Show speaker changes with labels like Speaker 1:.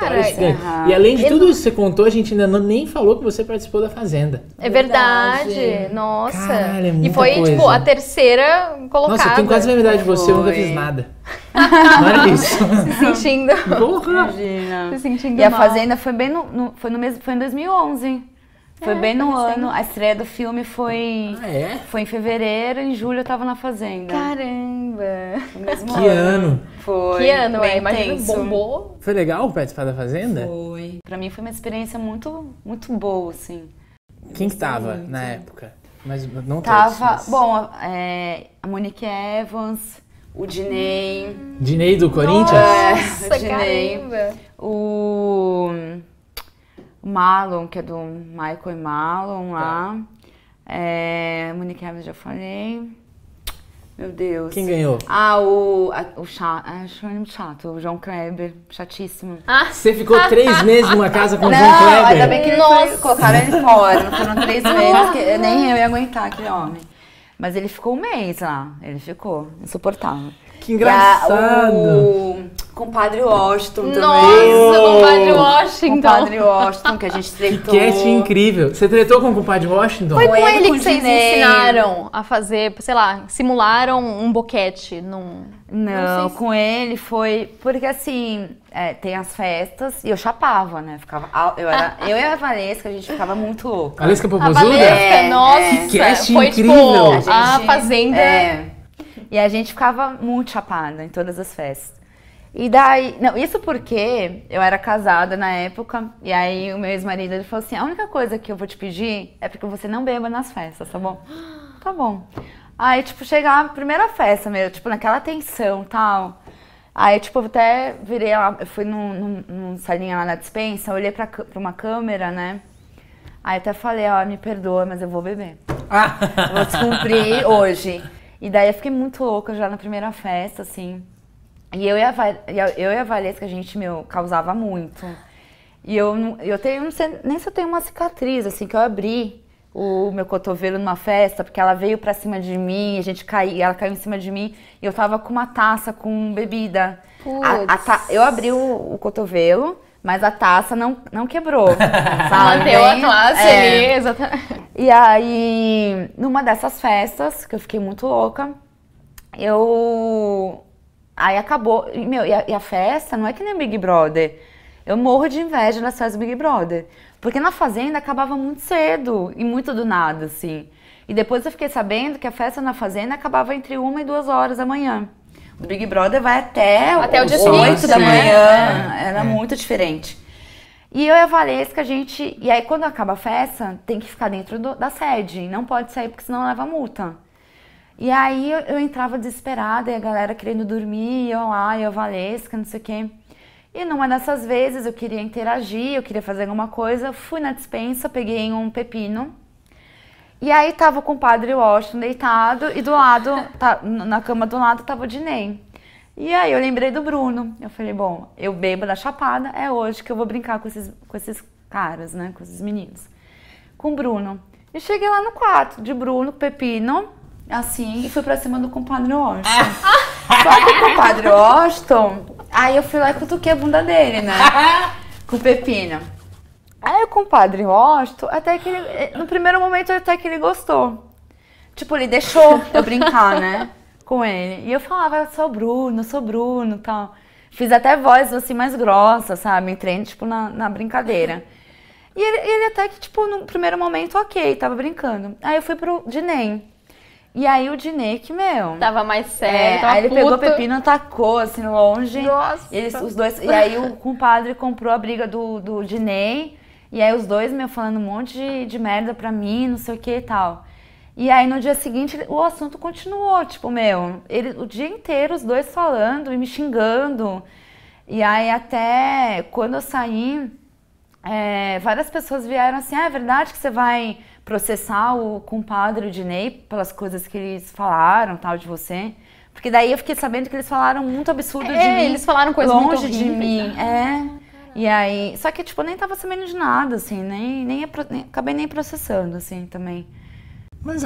Speaker 1: Cara, é E além de tudo isso que você contou, a gente ainda não, nem falou que você participou da Fazenda. É verdade. É Nossa. Caralho, é muita e foi, tipo, coisa. tipo, a terceira colocada. Nossa, eu tenho quase a verdade de você, eu nunca fiz nada.
Speaker 2: Não isso.
Speaker 1: Se sentindo. Porra. Imagina. Se sentindo E mal. a Fazenda foi bem no, no, foi no mesmo, foi em 2011. Foi é, bem no ano. A estreia do filme foi. Ah, é? Foi em fevereiro, em julho eu tava na Fazenda. Caramba! que ano. ano. Foi. Que ano, é? Imagina, bombou. Foi legal participar da Fazenda? Foi. Pra mim foi uma experiência muito, muito boa, assim. Quem que tava na época? Mas não Tava. Todos, mas... Bom, é, a Monique Evans. O Dinei. Dinei do Corinthians? É, Nossa, o Dinei. Caramba. O o que é do Michael e Malon lá. Tá. É, Monique Evans já falei. Meu Deus. Quem ganhou? Ah, o. A, o chato. Ah, acho ele é chato, o João Kleber. Chatíssimo. Ah. Você ficou três meses numa casa com não, o João Kleber? Ainda bem que Nossa. Foi, colocaram ele fora. Foram três meses, nem eu ia aguentar aquele homem. Mas ele ficou um mês lá. Ele ficou. Insuportável. Que engraçado. E a, o, Padre Washington também. Nossa, Padre Washington. Padre Washington, que a gente tretou. Que cast incrível. Você tretou com o Padre Washington? Foi com, com ele, que vocês ensinaram a fazer, sei lá, simularam um boquete num... Não, Não se... com ele foi... Porque assim, é, tem as festas e eu chapava, né? Ficava, eu, era, eu e a Valesca, a gente ficava muito louca. Valesca Popozuda? A Valesca, é, nossa. É. Que cast foi, tipo, incrível. Tipo, a, gente, a Fazenda... É. E a gente ficava muito chapada em todas as festas. E daí, não, isso porque eu era casada na época, e aí o meu ex-marido ele falou assim: a única coisa que eu vou te pedir é porque você não beba nas festas, tá bom? Tá bom. Aí, tipo, chegar a primeira festa mesmo, tipo, naquela tensão e tal. Aí, tipo, eu até virei lá, eu fui num, num, num salinha lá na dispensa, olhei pra, pra uma câmera, né? Aí até falei, ó, me perdoa, mas eu vou beber. Ah. Eu vou te cumprir hoje. E daí eu fiquei muito louca já na primeira festa, assim. E eu e, a, eu e a Valesca, a gente, meu, causava muito. E eu, eu tenho, não sei, nem se eu tenho uma cicatriz, assim, que eu abri o meu cotovelo numa festa, porque ela veio pra cima de mim, a gente caiu, ela caiu em cima de mim, e eu tava com uma taça com bebida. A, a ta, eu abri o, o, cotovelo, mas a taça não, não quebrou. sabe? Manteu a classe é. ali, exatamente. E aí, numa dessas festas, que eu fiquei muito louca, eu Aí acabou. E, meu, e a, e a festa não é que nem o Big Brother. Eu morro de inveja nas festas Big Brother. Porque na Fazenda acabava muito cedo e muito do nada, assim. E depois eu fiquei sabendo que a festa na Fazenda acabava entre uma e duas horas da manhã. O Big Brother vai até, até o dia 8 da né? manhã. É. Era é. muito diferente. E eu e a Valesca, a gente. E aí, quando acaba a festa, tem que ficar dentro do, da sede. Não pode sair, porque senão leva multa. E aí eu, eu, entrava desesperada e a galera querendo dormir, e eu lá, ah, eu valesca, não sei o quê. E numa dessas vezes eu queria interagir, eu queria fazer alguma coisa, fui na dispensa, peguei um pepino. E aí tava com o padre Washington deitado e do lado, tá, na cama do lado tava o Dinei. E aí eu lembrei do Bruno. Eu falei, bom, eu bebo da chapada, é hoje que eu vou brincar com esses, com esses caras, né, com esses meninos. Com o Bruno. E cheguei lá no quarto de Bruno, Pepino, assim, e fui pra cima do compadre Washington.
Speaker 2: Ah. Só que o compadre
Speaker 1: Washington, aí eu fui lá e cutuquei a bunda dele, né? Com pepino. Aí o compadre Washington, até que ele, eh, no primeiro momento até que ele gostou. Tipo, ele deixou eu brincar, né? Com ele. E eu falava, sou Bruno, sou Bruno tal. Fiz até voz assim mais grossa, sabe? Entrei, tipo, na, na brincadeira. E ele, ele até que, tipo, no primeiro momento, ok, tava brincando. Aí eu fui pro Dinem. E aí o Dinei que, meu. Tava mais é, sério. É, aí ele puto. pegou o pepino, tacou assim longe. Nossa. E eles, os dois. E aí o compadre comprou a briga do, do Dinei. E aí os dois, meu, falando um monte de, de merda pra mim, não sei o que e tal. E aí no dia seguinte o assunto continuou, tipo, meu, ele, o dia inteiro os dois falando e me xingando. E aí até quando eu saí, é, várias pessoas vieram assim, ah, é verdade que você vai processar o compadre de Ney pelas coisas que eles falaram, tal, de você. Porque daí eu fiquei sabendo que eles falaram muito absurdo é, de mim. eles falaram coisas longe muito de mim. Né? É. Ah, e aí, só que tipo, nem tava sabendo de nada assim, nem nem, nem acabei nem processando assim também. Mas